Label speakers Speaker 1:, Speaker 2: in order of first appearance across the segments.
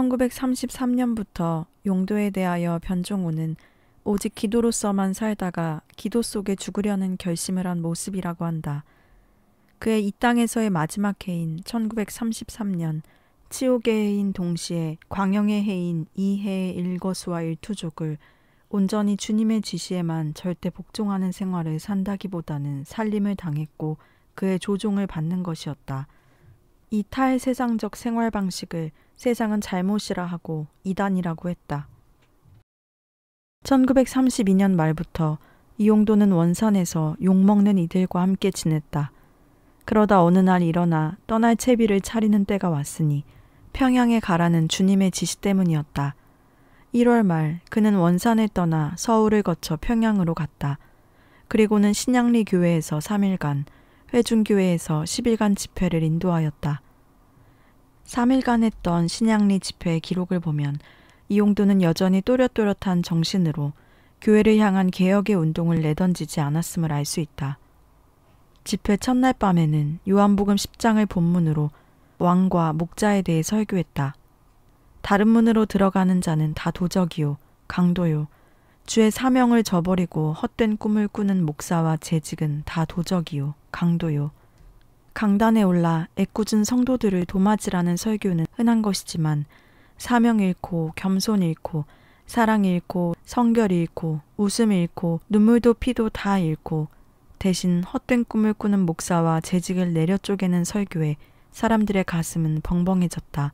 Speaker 1: 1933년부터 용도에 대하여 변종우는 오직 기도로서만 살다가 기도 속에 죽으려는 결심을 한 모습이라고 한다. 그의 이 땅에서의 마지막 해인 1933년 치옥의 해인 동시에 광영의 해인 이 해의 일거수와 일투족을 온전히 주님의 지시에만 절대 복종하는 생활을 산다기보다는 살림을 당했고 그의 조종을 받는 것이었다. 이 탈세상적 생활 방식을 세상은 잘못이라 하고 이단이라고 했다. 1932년 말부터 이용도는 원산에서 욕먹는 이들과 함께 지냈다. 그러다 어느 날 일어나 떠날 채비를 차리는 때가 왔으니 평양에 가라는 주님의 지시 때문이었다. 1월 말 그는 원산을 떠나 서울을 거쳐 평양으로 갔다. 그리고는 신양리 교회에서 3일간 회중교회에서 10일간 집회를 인도하였다. 3일간 했던 신양리 집회의 기록을 보면 이용도는 여전히 또렷또렷한 정신으로 교회를 향한 개혁의 운동을 내던지지 않았음을 알 수 있다. 집회 첫날 밤에는 요한복음 10장을 본문으로 왕과 목자에 대해 설교했다. 다른 문으로 들어가는 자는 다 도적이요, 강도요, 주의 사명을 저버리고 헛된 꿈을 꾸는 목사와 재직은 다 도적이요. 강도요. 강단에 올라 애꿎은 성도들을 도마으라는 설교는 흔한 것이지만 사명 잃고 겸손 잃고 사랑 잃고 성결 잃고 웃음 잃고 눈물도 피도 다 잃고 대신 헛된 꿈을 꾸는 목사와 재직을 내려 쪼개는 설교에 사람들의 가슴은 벙벙해졌다.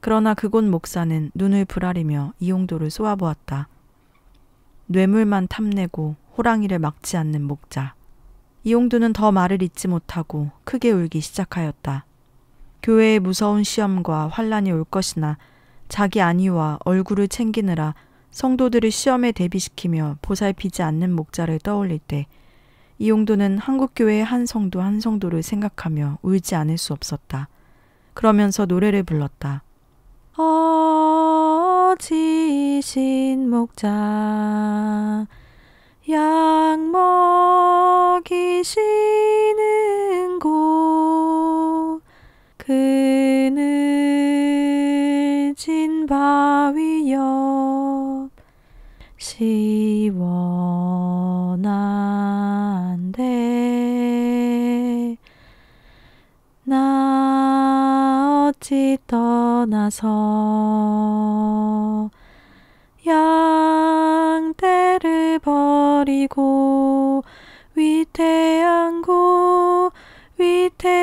Speaker 1: 그러나 그곳 목사는 눈을 부라리며 이용도를 쏘아보았다. 뇌물만 탐내고 호랑이를 막지 않는 목자. 이용두는 더 말을 잇지 못하고 크게 울기 시작하였다. 교회의 무서운 시험과 환란이 올 것이나 자기 안위와 얼굴을 챙기느라 성도들을 시험에 대비시키며 보살피지 않는 목자를 떠올릴 때 이용도는 한국교회의 한 성도 한 성도를 생각하며 울지 않을 수 없었다. 그러면서 노래를 불렀다. 어지신 목자
Speaker 2: 약 먹이시는 곳 그늘 진 바위 옆 시원한데 나 어찌 떠나서 양떼를 버리고 위태한 고 위태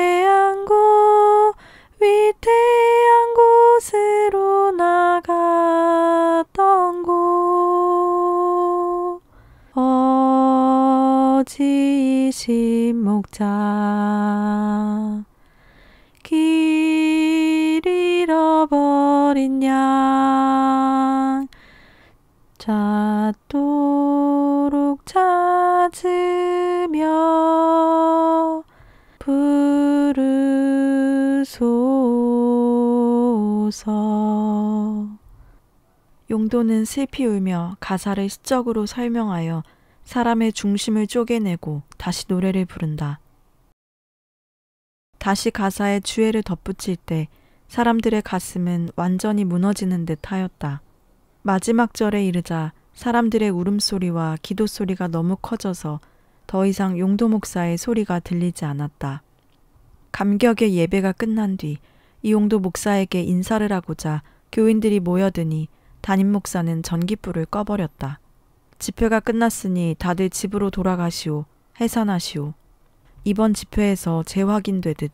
Speaker 1: 주소서 용도는 슬피 울며 가사를 시적으로 설명하여 사람의 중심을 쪼개내고 다시 노래를 부른다. 다시 가사에 주애를 덧붙일 때 사람들의 가슴은 완전히 무너지는 듯 하였다. 마지막 절에 이르자 사람들의 울음소리와 기도소리가 너무 커져서 더 이상 용도 목사의 소리가 들리지 않았다. 감격의 예배가 끝난 뒤 이용도 목사에게 인사를 하고자 교인들이 모여드니 담임 목사는 전기불을 꺼버렸다. 집회가 끝났으니 다들 집으로 돌아가시오. 해산하시오. 이번 집회에서 재확인되듯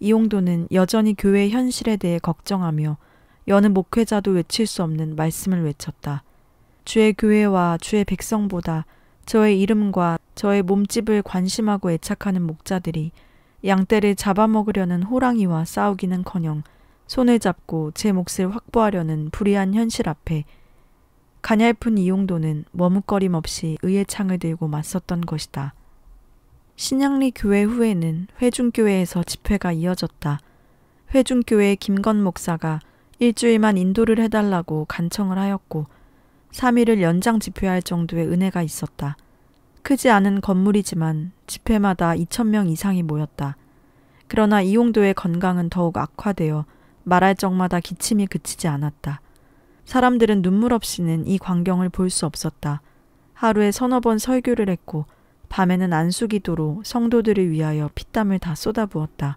Speaker 1: 이용도는 여전히 교회 현실에 대해 걱정하며 여느 목회자도 외칠 수 없는 말씀을 외쳤다. 주의 교회와 주의 백성보다 저의 이름과 저의 몸집을 관심하고 애착하는 목자들이 양떼를 잡아먹으려는 호랑이와 싸우기는커녕 손을 잡고 제 몫을 확보하려는 불의한 현실 앞에 가냘픈 이용도는 머뭇거림 없이 의의 창을 들고 맞섰던 것이다. 신양리 교회 후에는 회중교회에서 집회가 이어졌다. 회중교회 김건 목사가 일주일만 인도를 해달라고 간청을 하였고 3일을 연장 집회할 정도의 은혜가 있었다. 크지 않은 건물이지만 집회마다 2천명 이상이 모였다. 그러나 이용도의 건강은 더욱 악화되어 말할 적마다 기침이 그치지 않았다. 사람들은 눈물 없이는 이 광경을 볼 수 없었다. 하루에 서너 번 설교를 했고 밤에는 안수기도로 성도들을 위하여 피땀을 다 쏟아부었다.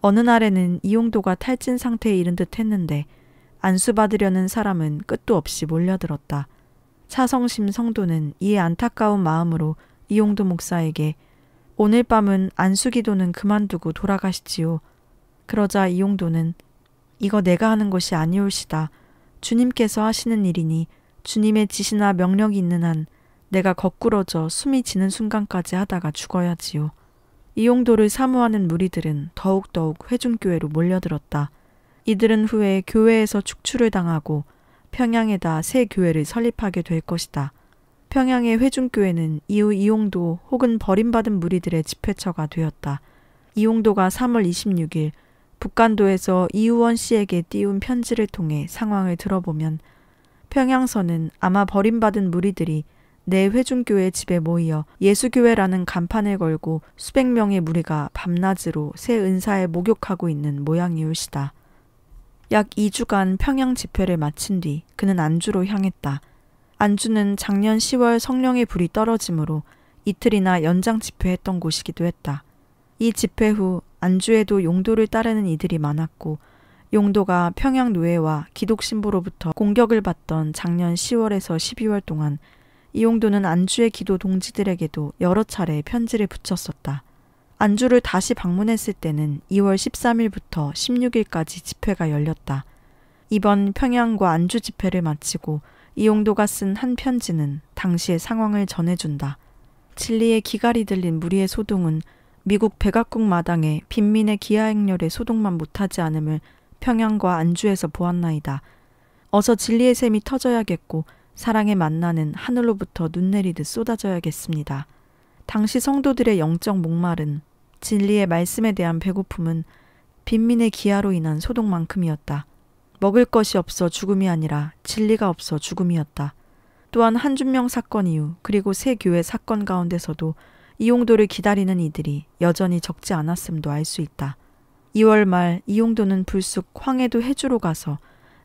Speaker 1: 어느 날에는 이용도가 탈진 상태에 이른 듯 했는데 안수받으려는 사람은 끝도 없이 몰려들었다. 차성심 성도는 이 안타까운 마음으로 이용도 목사에게 오늘 밤은 안수기도는 그만두고 돌아가시지요. 그러자 이용도는 이거 내가 하는 것이 아니올시다. 주님께서 하시는 일이니 주님의 지시나 명령이 있는 한 내가 거꾸러져 숨이 지는 순간까지 하다가 죽어야지요. 이용도를 사모하는 무리들은 더욱더욱 회중교회로 몰려들었다. 이들은 후에 교회에서 축출을 당하고 평양에다 새 교회를 설립하게 될 것이다. 평양의 회중교회는 이후 이용도 혹은 버림받은 무리들의 집회처가 되었다. 이용도가 3월 26일 북간도에서 이우원 씨에게 띄운 편지를 통해 상황을 들어보면 평양서는 아마 버림받은 무리들이 내 회중교회 집에 모이어 예수교회라는 간판을 걸고 수백 명의 무리가 밤낮으로 새 은사에 목욕하고 있는 모양이올시다. 약 2주간 평양 집회를 마친 뒤 그는 안주로 향했다. 안주는 작년 10월 성령의 불이 떨어지므로 이틀이나 연장 집회했던 곳이기도 했다. 이 집회 후 안주에도 용도를 따르는 이들이 많았고 용도가 평양 노예와 기독신부로부터 공격을 받던 작년 10월에서 12월 동안 이용도는 안주의 기도 동지들에게도 여러 차례 편지를 붙였었다. 안주를 다시 방문했을 때는 2월 13일부터 16일까지 집회가 열렸다. 이번 평양과 안주 집회를 마치고 이용도가 쓴 한 편지는 당시의 상황을 전해준다. 진리의 기갈이 들린 무리의 소동은 미국 백악국 마당에 빈민의 기하 행렬의 소동만 못하지 않음을 평양과 안주에서 보았나이다. 어서 진리의 샘이 터져야겠고 사랑의 만나는 하늘로부터 눈 내리듯 쏟아져야겠습니다. 당시 성도들의 영적 목말은 진리의 말씀에 대한 배고픔은 빈민의 기아로 인한 소동만큼이었다. 먹을 것이 없어 죽음이 아니라 진리가 없어 죽음이었다. 또한 한준명 사건 이후 그리고 새 교회 사건 가운데서도 이용도를 기다리는 이들이 여전히 적지 않았음도 알 수 있다. 2월 말 이용도는 불쑥 황해도 해주로 가서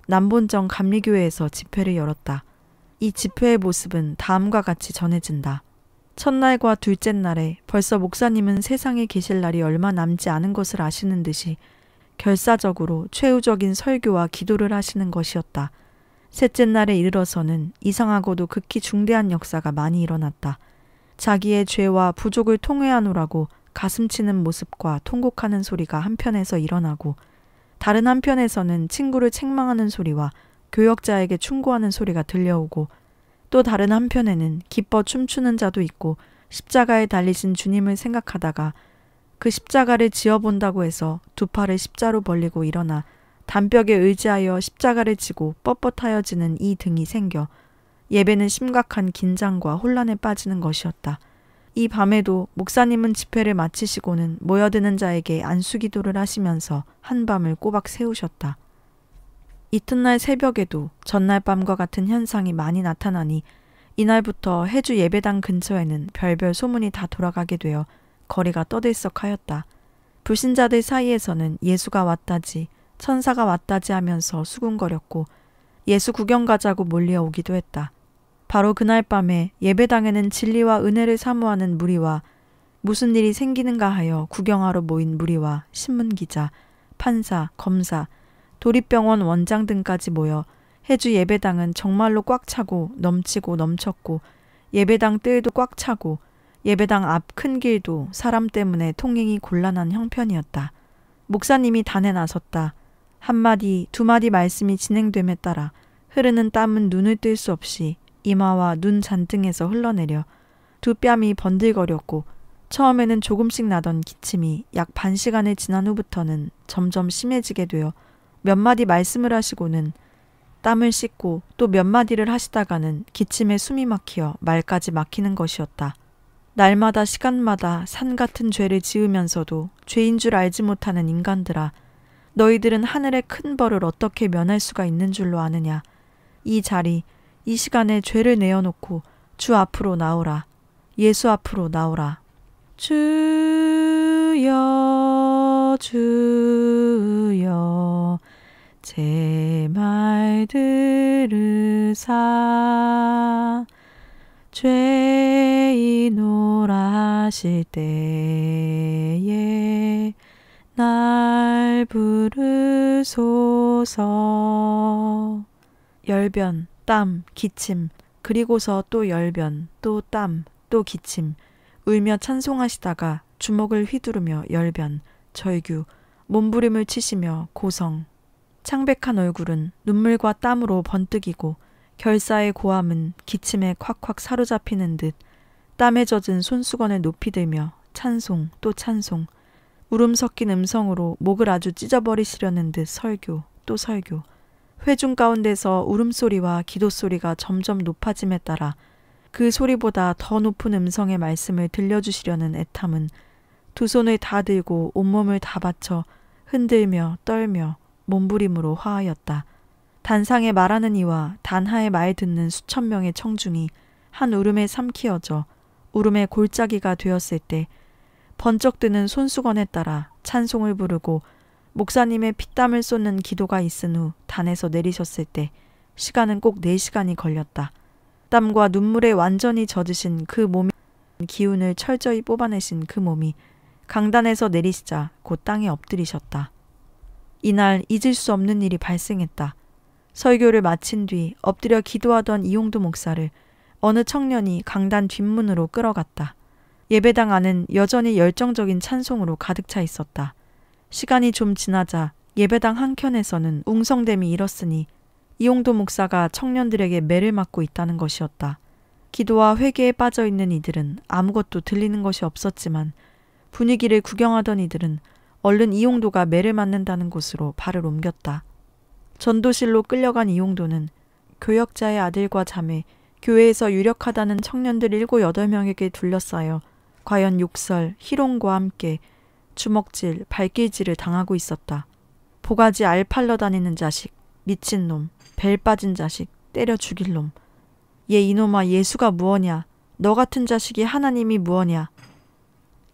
Speaker 1: 남본정 감리교회에서 집회를 열었다. 이 집회의 모습은 다음과 같이 전해진다. 첫날과 둘째 날에 벌써 목사님은 세상에 계실 날이 얼마 남지 않은 것을 아시는 듯이 결사적으로 최후적인 설교와 기도를 하시는 것이었다. 셋째 날에 이르러서는 이상하고도 극히 중대한 역사가 많이 일어났다. 자기의 죄와 부족을 통회하노라고 가슴치는 모습과 통곡하는 소리가 한편에서 일어나고 다른 한편에서는 친구를 책망하는 소리와 교역자에게 충고하는 소리가 들려오고 또 다른 한편에는 기뻐 춤추는 자도 있고 십자가에 달리신 주님을 생각하다가 그 십자가를 지어본다고 해서 두 팔을 십자로 벌리고 일어나 담벽에 의지하여 십자가를 지고 뻣뻣하여 지는 이 등이 생겨 예배는 심각한 긴장과 혼란에 빠지는 것이었다. 이 밤에도 목사님은 집회를 마치시고는 모여드는 자에게 안수기도를 하시면서 한밤을 꼬박 세우셨다. 이튿날 새벽에도 전날 밤과 같은 현상이 많이 나타나니 이날부터 해주 예배당 근처에는 별별 소문이 다 돌아가게 되어 거리가 떠들썩하였다. 불신자들 사이에서는 예수가 왔다지 천사가 왔다지 하면서 수군거렸고 예수 구경 가자고 몰려오기도 했다. 바로 그날 밤에 예배당에는 진리와 은혜를 사모하는 무리와 무슨 일이 생기는가 하여 구경하러 모인 무리와 신문기자, 판사, 검사, 도립병원 원장 등까지 모여 해주 예배당은 정말로 꽉 차고 넘치고 넘쳤고 예배당 뜰도 꽉 차고 예배당 앞 큰 길도 사람 때문에 통행이 곤란한 형편이었다. 목사님이 단에 나섰다. 한마디, 두마디 말씀이 진행됨에 따라 흐르는 땀은 눈을 뜰 수 없이 이마와 눈 잔등에서 흘러내려 두 뺨이 번들거렸고 처음에는 조금씩 나던 기침이 약 반 시간을 지난 후부터는 점점 심해지게 되어 몇 마디 말씀을 하시고는 땀을 씻고 또 몇 마디를 하시다가는 기침에 숨이 막히어 말까지 막히는 것이었다. 날마다 시간마다 산 같은 죄를 지으면서도 죄인 줄 알지 못하는 인간들아 너희들은 하늘의 큰 벌을 어떻게 면할 수가 있는 줄로 아느냐 이 자리 이 시간에 죄를 내어놓고 주 앞으로 나오라 예수 앞으로 나오라 주여
Speaker 2: 주여 제말 들으사 죄인 오라실 때에
Speaker 1: 날 부르소서 열변, 땀, 기침 그리고서 또 열변, 또 땀, 또 기침 울며 찬송하시다가 주먹을 휘두르며 열변, 절규, 몸부림을 치시며 고성, 창백한 얼굴은 눈물과 땀으로 번뜩이고 결사의 고함은 기침에 콱콱 사로잡히는 듯 땀에 젖은 손수건을 높이 들며 찬송 또 찬송 울음 섞인 음성으로 목을 아주 찢어버리시려는 듯 설교 또 설교 회중 가운데서 울음소리와 기도소리가 점점 높아짐에 따라 그 소리보다 더 높은 음성의 말씀을 들려주시려는 애탐은 두 손을 다 들고 온몸을 다바쳐 흔들며 떨며 몸부림으로 화하였다. 단상에 말하는 이와 단하의 말 듣는 수천 명의 청중이 한 울음에 삼키어져 울음의 골짜기가 되었을 때 번쩍 드는 손수건에 따라 찬송을 부르고 목사님의 피땀을 쏟는 기도가 있은 후 단에서 내리셨을 때 시간은 꼭 4시간이 걸렸다. 땀과 눈물에 완전히 젖으신 그 몸이 기운을 철저히 뽑아내신 그 몸이 강단에서 내리시자 곧 땅에 엎드리셨다. 이날 잊을 수 없는 일이 발생했다. 설교를 마친 뒤 엎드려 기도하던 이용도 목사를 어느 청년이 강단 뒷문으로 끌어갔다. 예배당 안은 여전히 열정적인 찬송으로 가득 차 있었다. 시간이 좀 지나자 예배당 한켠에서는 웅성됨이 일었으니 이용도 목사가 청년들에게 매를 맞고 있다는 것이었다. 기도와 회개에 빠져 있는 이들은 아무것도 들리는 것이 없었지만 분위기를 구경하던 이들은 얼른 이용도가 매를 맞는다는 곳으로 발을 옮겼다. 전도실로 끌려간 이용도는 교역자의 아들과 자매, 교회에서 유력하다는 청년들 7, 8명에게 둘러싸여 과연 욕설, 희롱과 함께 주먹질, 발길질을 당하고 있었다. 보가지 알팔러 다니는 자식, 미친놈, 벨 빠진 자식, 때려 죽일 놈. 얘 이놈아 예수가 무엇냐? 너 같은 자식이 하나님이 무엇냐?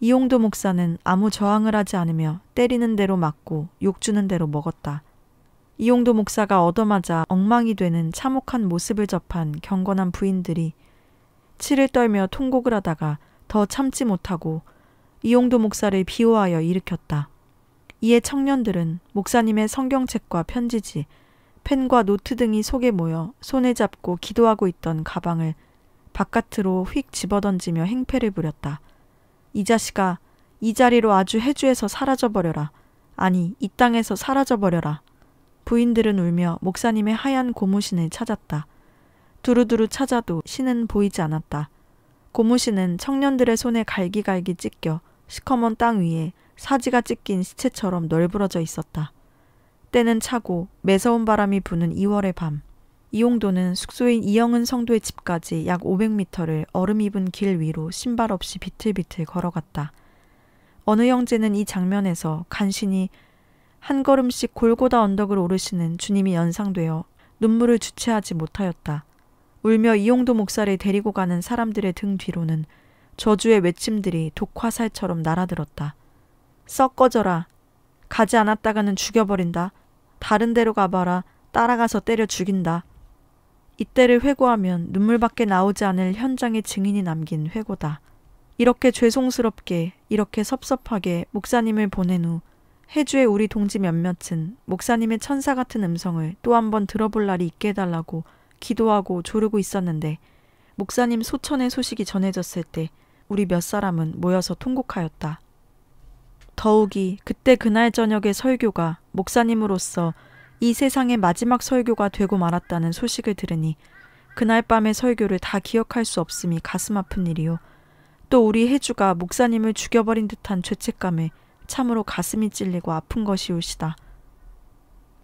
Speaker 1: 이용도 목사는 아무 저항을 하지 않으며 때리는 대로 맞고 욕주는 대로 먹었다. 이용도 목사가 얻어맞아 엉망이 되는 참혹한 모습을 접한 경건한 부인들이 치를 떨며 통곡을 하다가 더 참지 못하고 이용도 목사를 비호하여 일으켰다. 이에 청년들은 목사님의 성경책과 편지지, 펜과 노트 등이 속에 모여 손에 잡고 기도하고 있던 가방을 바깥으로 휙 집어던지며 행패를 부렸다. 이 자식아, 이 자리로 아주 해주에서 사라져버려라. 아니, 이 땅에서 사라져버려라. 부인들은 울며 목사님의 하얀 고무신을 찾았다. 두루두루 찾아도 신은 보이지 않았다. 고무신은 청년들의 손에 갈기갈기 찢겨 시커먼 땅 위에 사지가 찢긴 시체처럼 널브러져 있었다. 때는 차고 매서운 바람이 부는 2월의 밤. 이용도는 숙소인 이영은 성도의 집까지 약 500m를 얼음 입은 길 위로 신발 없이 비틀비틀 걸어갔다. 어느 형제는 이 장면에서 간신히 한 걸음씩 골고다 언덕을 오르시는 주님이 연상되어 눈물을 주체하지 못하였다. 울며 이용도 목사를 데리고 가는 사람들의 등 뒤로는 저주의 외침들이 독화살처럼 날아들었다. 썩어져라 가지 않았다가는 죽여버린다. 다른 데로 가봐라. 따라가서 때려 죽인다. 이때를 회고하면 눈물밖에 나오지 않을 현장의 증인이 남긴 회고다. 이렇게 죄송스럽게, 이렇게 섭섭하게 목사님을 보낸 후 해주의 우리 동지 몇몇은 목사님의 천사 같은 음성을 또 한 번 들어볼 날이 있게 해달라고 기도하고 조르고 있었는데 목사님 소천의 소식이 전해졌을 때 우리 몇 사람은 모여서 통곡하였다. 더욱이 그때 그날 저녁의 설교가 목사님으로서 이 세상의 마지막 설교가 되고 말았다는 소식을 들으니 그날 밤의 설교를 다 기억할 수 없음이 가슴 아픈 일이요. 또 우리 해주가 목사님을 죽여버린 듯한 죄책감에 참으로 가슴이 찔리고 아픈 것이올시다.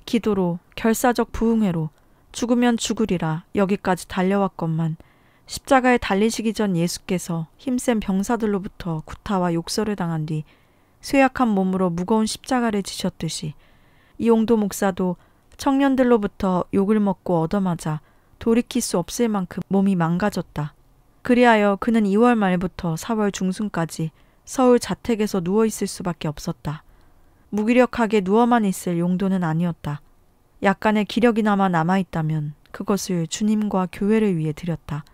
Speaker 1: 기도로 결사적 부흥회로 죽으면 죽으리라 여기까지 달려왔건만 십자가에 달리시기 전 예수께서 힘센 병사들로부터 구타와 욕설을 당한 뒤 쇠약한 몸으로 무거운 십자가를 지셨듯이 이용도 목사도 청년들로부터 욕을 먹고 얻어맞아 돌이킬 수 없을 만큼 몸이 망가졌다. 그리하여 그는 2월 말부터 4월 중순까지 서울 자택에서 누워 있을 수밖에 없었다. 무기력하게 누워만 있을 용도는 아니었다. 약간의 기력이나마 남아있다면 그것을 주님과 교회를 위해 드렸다.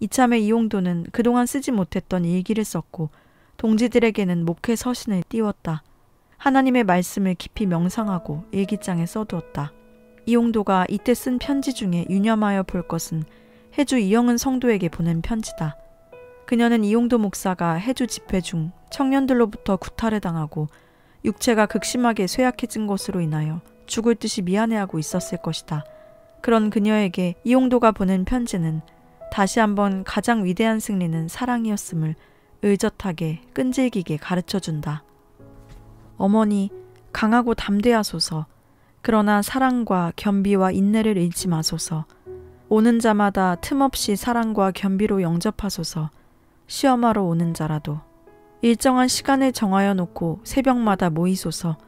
Speaker 1: 이참에 이용도는 그동안 쓰지 못했던 일기를 썼고 동지들에게는 목회 서신을 띄웠다. 하나님의 말씀을 깊이 명상하고 일기장에 써두었다. 이용도가 이때 쓴 편지 중에 유념하여 볼 것은 해주 이영은 성도에게 보낸 편지다. 그녀는 이용도 목사가 해주 집회 중 청년들로부터 구타를 당하고 육체가 극심하게 쇠약해진 것으로 인하여 죽을 듯이 미안해하고 있었을 것이다. 그런 그녀에게 이용도가 보낸 편지는 다시 한번 가장 위대한 승리는 사랑이었음을 의젓하게 끈질기게 가르쳐 준다. 어머니 강하고 담대하소서. 그러나 사랑과 겸비와 인내를 잃지 마소서. 오는 자마다 틈없이 사랑과 겸비로 영접하소서. 시험하러 오는 자라도 일정한 시간을 정하여 놓고 새벽마다 모이소서.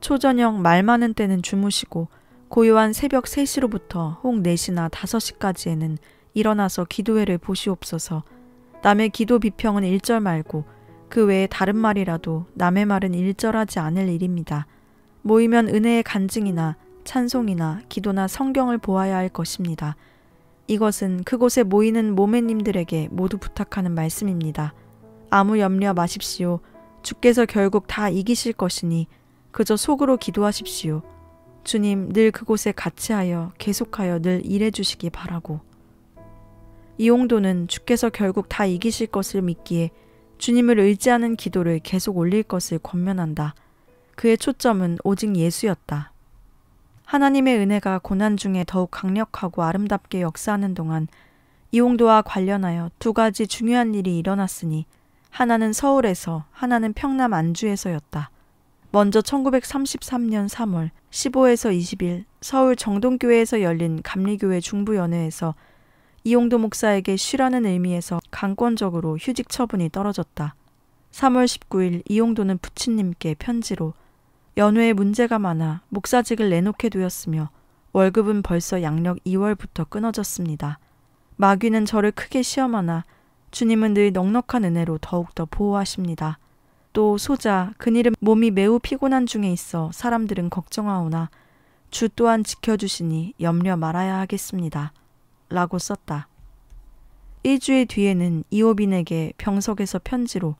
Speaker 1: 초저녁 말 많은 때는 주무시고 고요한 새벽 3시로부터 혹 4시나 5시까지에는 일어나서 기도회를 보시옵소서. 남의 기도 비평은 일절 말고 그 외에 다른 말이라도 남의 말은 일절하지 않을 일입니다. 모이면 은혜의 간증이나 찬송이나 기도나 성경을 보아야 할 것입니다. 이것은 그곳에 모이는 모매님들에게 모두 부탁하는 말씀입니다. 아무 염려 마십시오. 주께서 결국 다 이기실 것이니 그저 속으로 기도하십시오. 주님 늘 그곳에 같이하여 계속하여 늘 일해 주시기 바라고. 이용도는 주께서 결국 다 이기실 것을 믿기에 주님을 의지하는 기도를 계속 올릴 것을 권면한다. 그의 초점은 오직 예수였다. 하나님의 은혜가 고난 중에 더욱 강력하고 아름답게 역사하는 동안 이홍도와 관련하여 두 가지 중요한 일이 일어났으니 하나는 서울에서 하나는 평남 안주에서였다. 먼저 1933년 3월 15에서 20일 서울 정동교회에서 열린 감리교회 중부연회에서 이용도 목사에게 쉬라는 의미에서 강권적으로 휴직 처분이 떨어졌다. 3월 19일 이용도는 부친님께 편지로 연회에 문제가 많아 목사직을 내놓게 되었으며 월급은 벌써 양력 2월부터 끊어졌습니다. 마귀는 저를 크게 시험하나 주님은 늘 넉넉한 은혜로 더욱더 보호하십니다. 또 소자 그일은 몸이 매우 피곤한 중에 있어 사람들은 걱정하오나 주 또한 지켜주시니 염려 말아야 하겠습니다. 라고 썼다. 일주일 뒤에는 이호빈에게 병석에서 편지로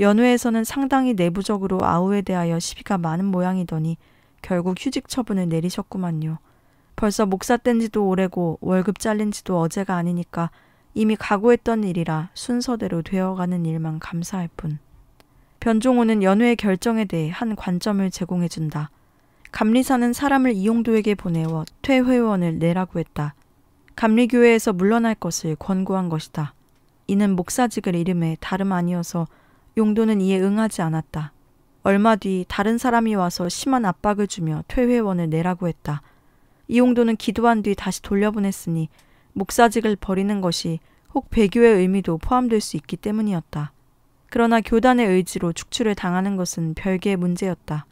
Speaker 1: 연회에서는 상당히 내부적으로 아우에 대하여 시비가 많은 모양이더니 결국 휴직 처분을 내리셨구만요. 벌써 목사 뗀 지도 오래고 월급 잘린 지도 어제가 아니니까 이미 각오했던 일이라 순서대로 되어가는 일만 감사할 뿐. 변종호는 연회의 결정에 대해 한 관점을 제공해준다. 감리사는 사람을 이용도에게 보내어 퇴회원을 내라고 했다. 감리교회에서 물러날 것을 권고한 것이다. 이는 목사직을 잃음에 다름 아니어서 용도는 이에 응하지 않았다. 얼마 뒤 다른 사람이 와서 심한 압박을 주며 퇴회원을 내라고 했다. 이용도는 기도한 뒤 다시 돌려보냈으니 목사직을 버리는 것이 혹 배교의 의미도 포함될 수 있기 때문이었다. 그러나 교단의 의지로 축출을 당하는 것은 별개의 문제였다.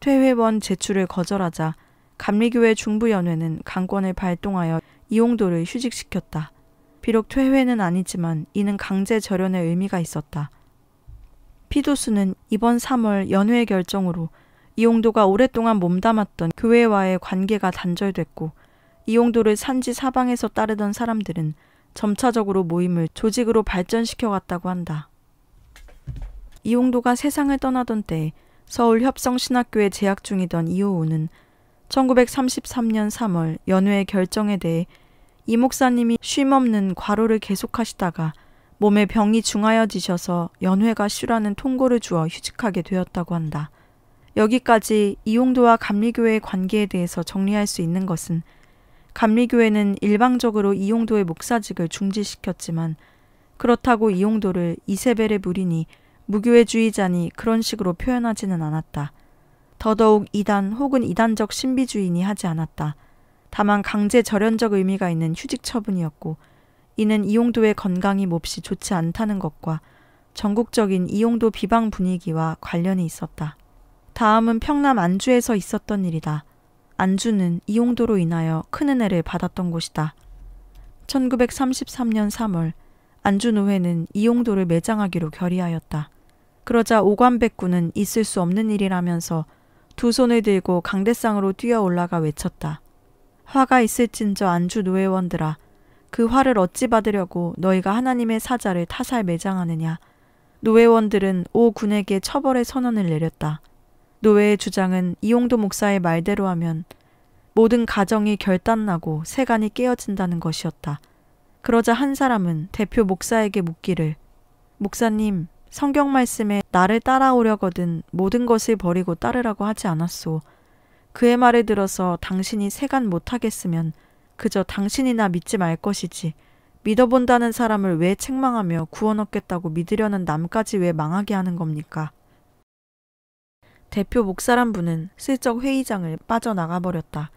Speaker 1: 퇴회원 제출을 거절하자 감리교회 중부연회는 강권을 발동하여 이용도를 휴직시켰다. 비록 퇴회는 아니지만 이는 강제 절연의 의미가 있었다. 피도스는 이번 3월 연회 결정으로 이용도가 오랫동안 몸담았던 교회와의 관계가 단절됐고 이용도를 산지 사방에서 따르던 사람들은 점차적으로 모임을 조직으로 발전시켜 갔다고 한다. 이용도가 세상을 떠나던 때에 서울 협성신학교에 재학 중이던 이호우는 1933년 3월 연회의 결정에 대해 이 목사님이 쉼없는 과로를 계속하시다가 몸에 병이 중하여지셔서 연회가 쉬라는 통고를 주어 휴직하게 되었다고 한다. 여기까지 이용도와 감리교회의 관계에 대해서 정리할 수 있는 것은 감리교회는 일방적으로 이용도의 목사직을 중지시켰지만 그렇다고 이용도를 이세벨의 무리니 무교회주의자니 그런 식으로 표현하지는 않았다. 더더욱 이단 혹은 이단적 신비주의인이 하지 않았다. 다만 강제 절연적 의미가 있는 휴직 처분이었고 이는 이용도의 건강이 몹시 좋지 않다는 것과 전국적인 이용도 비방 분위기와 관련이 있었다. 다음은 평남 안주에서 있었던 일이다. 안주는 이용도로 인하여 큰 은혜를 받았던 곳이다. 1933년 3월 안주 노회는 이용도를 매장하기로 결의하였다. 그러자 오관백군은 있을 수 없는 일이라면서 두 손을 들고 강대상으로 뛰어 올라가 외쳤다. 화가 있을진저 안주 노예원들아 그 화를 어찌 받으려고 너희가 하나님의 사자를 타살 매장하느냐. 노예원들은 오 군에게 처벌의 선언을 내렸다. 노예의 주장은 이용도 목사의 말대로 하면 모든 가정이 결단나고 세간이 깨어진다는 것이었다. 그러자 한 사람은 대표 목사에게 묻기를 목사님, 성경 말씀에 나를 따라오려거든 모든 것을 버리고 따르라고 하지 않았소. 그의 말을 들어서 당신이 세간 못하겠으면 그저 당신이나 믿지 말 것이지. 믿어본다는 사람을 왜 책망하며 구원 얻겠다고 믿으려는 남까지 왜 망하게 하는 겁니까? 대표 목사란 분은 슬쩍 회의장을 빠져나가버렸다.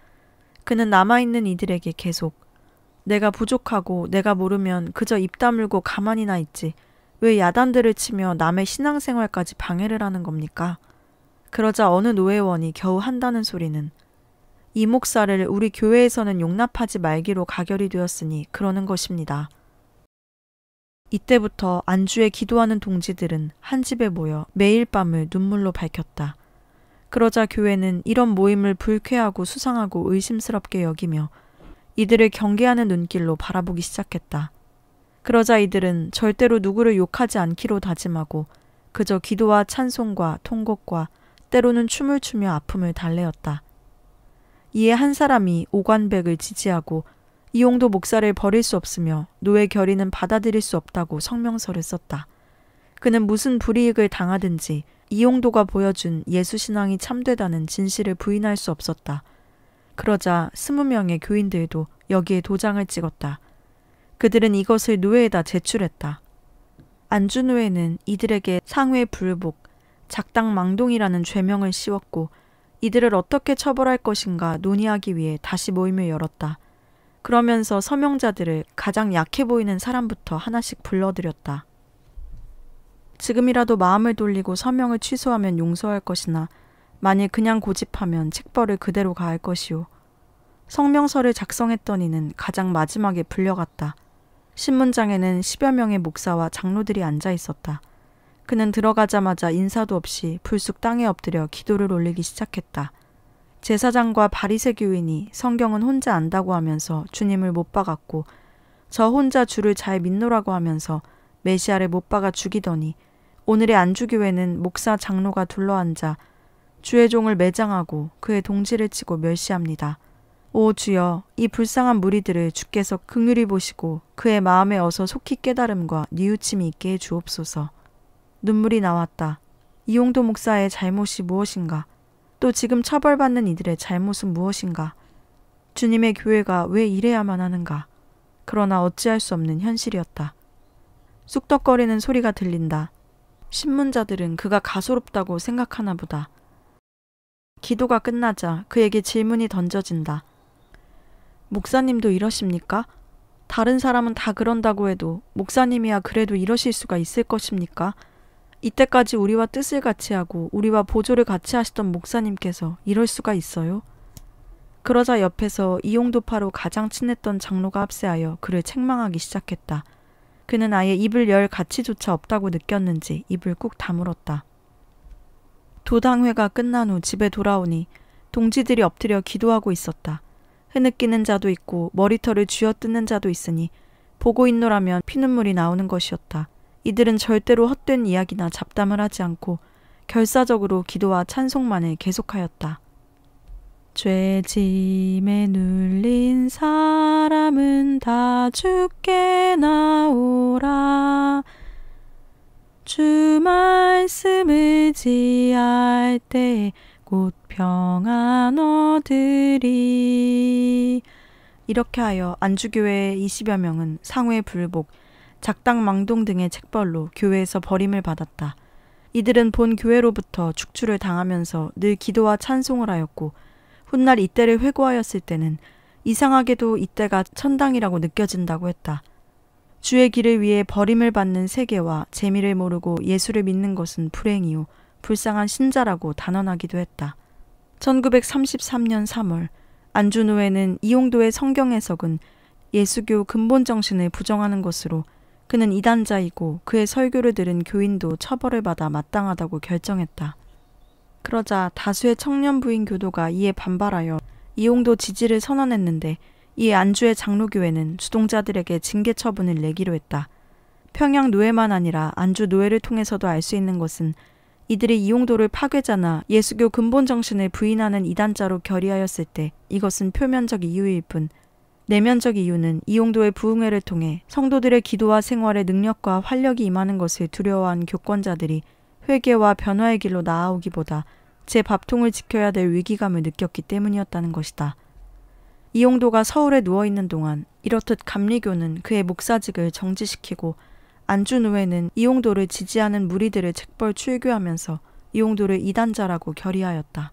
Speaker 1: 그는 남아있는 이들에게 계속 내가 부족하고 내가 모르면 그저 입 다물고 가만히나 있지. 왜 야단들을 치며 남의 신앙생활까지 방해를 하는 겁니까? 그러자 어느 노회원이 겨우 한다는 소리는 이 목사를 우리 교회에서는 용납하지 말기로 가결이 되었으니 그러는 것입니다. 이때부터 안주에 기도하는 동지들은 한 집에 모여 매일 밤을 눈물로 밝혔다. 그러자 교회는 이런 모임을 불쾌하고 수상하고 의심스럽게 여기며 이들을 경계하는 눈길로 바라보기 시작했다. 그러자 이들은 절대로 누구를 욕하지 않기로 다짐하고 그저 기도와 찬송과 통곡과 때로는 춤을 추며 아픔을 달래었다. 이에 한 사람이 오관백을 지지하고 이용도 목사를 버릴 수 없으며 노예 결의는 받아들일 수 없다고 성명서를 썼다. 그는 무슨 불이익을 당하든지 이용도가 보여준 예수 신앙이 참되다는 진실을 부인할 수 없었다. 그러자 스무 명의 교인들도 여기에 도장을 찍었다. 그들은 이것을 노예에다 제출했다. 안주노예는 이들에게 상회 불복, 작당 망동이라는 죄명을 씌웠고 이들을 어떻게 처벌할 것인가 논의하기 위해 다시 모임을 열었다. 그러면서 서명자들을 가장 약해 보이는 사람부터 하나씩 불러들였다. 지금이라도 마음을 돌리고 서명을 취소하면 용서할 것이나 만일 그냥 고집하면 책벌을 그대로 가할 것이오. 성명서를 작성했던 이는 가장 마지막에 불려갔다. 신문장에는 10여 명의 목사와 장로들이 앉아 있었다. 그는 들어가자마자 인사도 없이 불쑥 땅에 엎드려 기도를 올리기 시작했다. 제사장과 바리새 교인이 성경은 혼자 안다고 하면서 주님을 못 박았고 저 혼자 주를 잘 믿노라고 하면서 메시아를 못 박아 죽이더니 오늘의 안주교회는 목사 장로가 둘러앉아 주의 종을 매장하고 그의 동지를 치고 멸시합니다. 오 주여 이 불쌍한 무리들을 주께서 극률이 보시고 그의 마음에 어서 속히 깨달음과 뉘우침이 있게 해 주옵소서. 눈물이 나왔다. 이용도 목사의 잘못이 무엇인가? 또 지금 처벌받는 이들의 잘못은 무엇인가? 주님의 교회가 왜 이래야만 하는가? 그러나 어찌할 수 없는 현실이었다. 쑥덕거리는 소리가 들린다. 신문자들은 그가 가소롭다고 생각하나 보다. 기도가 끝나자 그에게 질문이 던져진다. 목사님도 이러십니까? 다른 사람은 다 그런다고 해도 목사님이야 그래도 이러실 수가 있을 것입니까? 이때까지 우리와 뜻을 같이 하고 우리와 보조를 같이 하시던 목사님께서 이럴 수가 있어요? 그러자 옆에서 이용도파로 가장 친했던 장로가 합세하여 그를 책망하기 시작했다. 그는 아예 입을 열 가치조차 없다고 느꼈는지 입을 꾹 다물었다. 도당회가 끝난 후 집에 돌아오니 동지들이 엎드려 기도하고 있었다. 흐느끼는 자도 있고 머리털을 쥐어뜯는 자도 있으니 보고 있노라면 피눈물이 나오는 것이었다. 이들은 절대로 헛된 이야기나 잡담을 하지 않고 결사적으로 기도와 찬송만을 계속하였다. 죄짐에 눌린
Speaker 2: 사람은 다 죽게 나오라. 주 말씀을 지할
Speaker 1: 때곧 평안 어들이 이렇게 하여 안주교회 20여 명은 상회 불복, 작당 망동 등의 책벌로 교회에서 버림을 받았다. 이들은 본 교회로부터 축출을 당하면서 늘 기도와 찬송을 하였고 훗날 이때를 회고하였을 때는 이상하게도 이때가 천당이라고 느껴진다고 했다. 주의 길을 위해 버림을 받는 세계와 재미를 모르고 예수를 믿는 것은 불행이요 불쌍한 신자라고 단언하기도 했다. 1933년 3월 안준호에는 이용도의 성경 해석은 예수교 근본 정신을 부정하는 것으로 그는 이단자이고 그의 설교를 들은 교인도 처벌을 받아 마땅하다고 결정했다. 그러자 다수의 청년 부인 교도가 이에 반발하여 이용도 지지를 선언했는데 이에 안주의 장로교회는 주동자들에게 징계 처분을 내기로 했다. 평양 노예만 아니라 안주 노예를 통해서도 알 수 있는 것은 이들이 이용도를 파괴자나 예수교 근본 정신을 부인하는 이단자로 결의하였을 때 이것은 표면적 이유일 뿐 내면적 이유는 이용도의 부흥회를 통해 성도들의 기도와 생활의 능력과 활력이 임하는 것을 두려워한 교권자들이 회개와 변화의 길로 나아오기보다 제 밥통을 지켜야 될 위기감을 느꼈기 때문이었다는 것이다. 이용도가 서울에 누워 있는 동안 이렇듯 감리교는 그의 목사직을 정지시키고 안준우회는 이용도를 지지하는 무리들을 책벌 출교하면서 이용도를 이단자라고 결의하였다.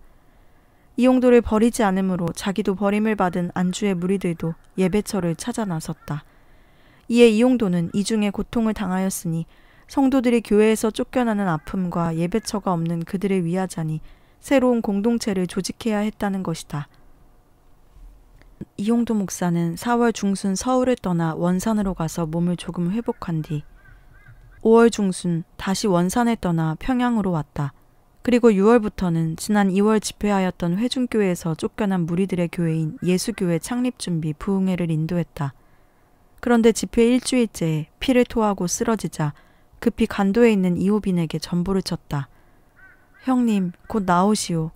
Speaker 1: 이용도를 버리지 않으므로 자기도 버림을 받은 안주의 무리들도 예배처를 찾아 나섰다. 이에 이용도는 이중의 고통을 당하였으니 성도들이 교회에서 쫓겨나는 아픔과 예배처가 없는 그들을 위하자니 새로운 공동체를 조직해야 했다는 것이다. 이용도 목사는 4월 중순 서울을 떠나 원산으로 가서 몸을 조금 회복한 뒤 5월 중순 다시 원산에 떠나 평양으로 왔다. 그리고 6월부터는 지난 2월 집회하였던 회중교회에서 쫓겨난 무리들의 교회인 예수교회 창립준비 부흥회를 인도했다. 그런데 집회 일주일째에 피를 토하고 쓰러지자 급히 간도에 있는 이호빈에게 전보를 쳤다. 형님, 곧 나오시오.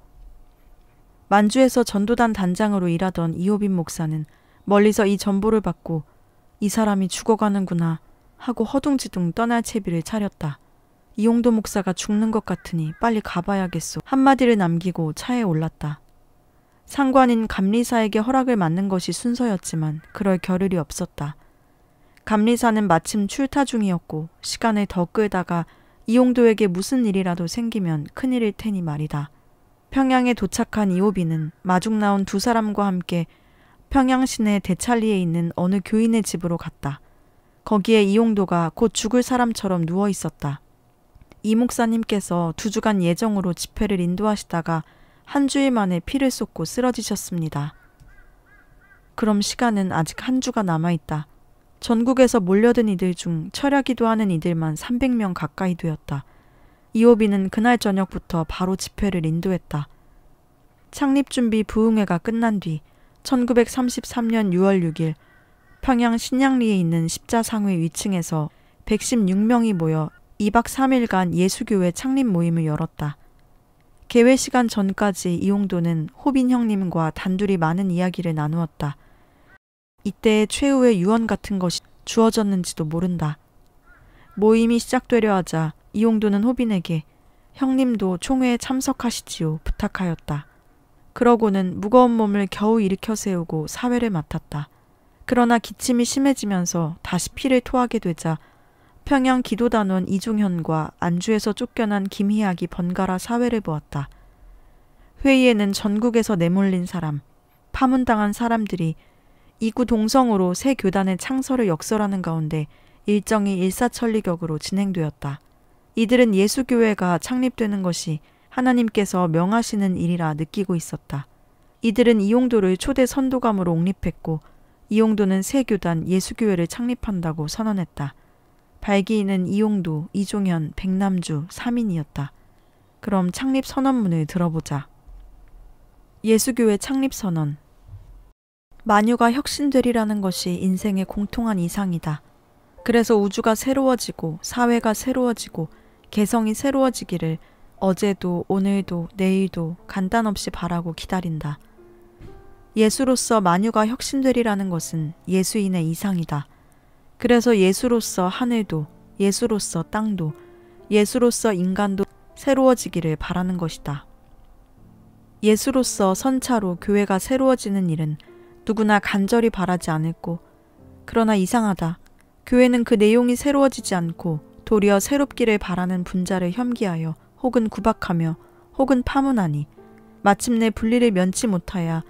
Speaker 1: 만주에서 전도단 단장으로 일하던 이호빈 목사는 멀리서 이 전보를 받고 이 사람이 죽어가는구나 하고 허둥지둥 떠날 채비를 차렸다. 이용도 목사가 죽는 것 같으니 빨리 가봐야겠소. 한마디를 남기고 차에 올랐다. 상관인 감리사에게 허락을 받는 것이 순서였지만 그럴 겨를이 없었다. 감리사는 마침 출타 중이었고 시간을 더 끌다가 이용도에게 무슨 일이라도 생기면 큰일일 테니 말이다. 평양에 도착한 이호비는 마중 나온 두 사람과 함께 평양 시내 대찰리에 있는 어느 교인의 집으로 갔다. 거기에 이용도가 곧 죽을 사람처럼 누워 있었다. 이 목사님께서 두 주간 예정으로 집회를 인도하시다가 한 주일 만에 피를 쏟고 쓰러지셨습니다. 그럼 시간은 아직 한 주가 남아있다. 전국에서 몰려든 이들 중 철야기도 하는 이들만 300명 가까이 되었다. 이호비는 그날 저녁부터 바로 집회를 인도했다. 창립준비 부흥회가 끝난 뒤 1933년 6월 6일 평양 신양리에 있는 십자상회 위층에서 116명이 모여 2박 3일간 예수교회 창립 모임을 열었다. 개회 시간 전까지 이용도는 호빈 형님과 단둘이 많은 이야기를 나누었다. 이때 최후의 유언 같은 것이 주어졌는지도 모른다. 모임이 시작되려 하자 이용도는 호빈에게 형님도 총회에 참석하시지요 부탁하였다. 그러고는 무거운 몸을 겨우 일으켜 세우고 사회를 맡았다. 그러나 기침이 심해지면서 다시 피를 토하게 되자 평양 기도단원 이종현과 안주에서 쫓겨난 김희학이 번갈아 사회를 보았다. 회의에는 전국에서 내몰린 사람, 파문당한 사람들이 이구 동성으로 새 교단의 창설을 역설하는 가운데 일정이 일사천리격으로 진행되었다. 이들은 예수교회가 창립되는 것이 하나님께서 명하시는 일이라 느끼고 있었다. 이들은 이용도를 초대 선도감으로 옹립했고 이용도는 새 교단 예수교회를 창립한다고 선언했다. 발기인은 이용도, 이종현, 백남주, 3인이었다. 그럼 창립 선언문을 들어보자. 예수교회 창립 선언. 마녀가 혁신되리라는 것이 인생의 공통한 이상이다. 그래서 우주가 새로워지고 사회가 새로워지고 개성이 새로워지기를 어제도 오늘도 내일도 간단없이 바라고 기다린다. 예수로서 만유가 혁신되리라는 것은 예수인의 이상이다. 그래서 예수로서 하늘도 예수로서 땅도 예수로서 인간도 새로워지기를 바라는 것이다. 예수로서 선차로 교회가 새로워지는 일은 누구나 간절히 바라지 않았고 그러나 이상하다. 교회는 그 내용이 새로워지지 않고 도리어 새롭기를 바라는 분자를 혐기하여 혹은 구박하며 혹은 파문하니 마침내 분리를 면치 못하여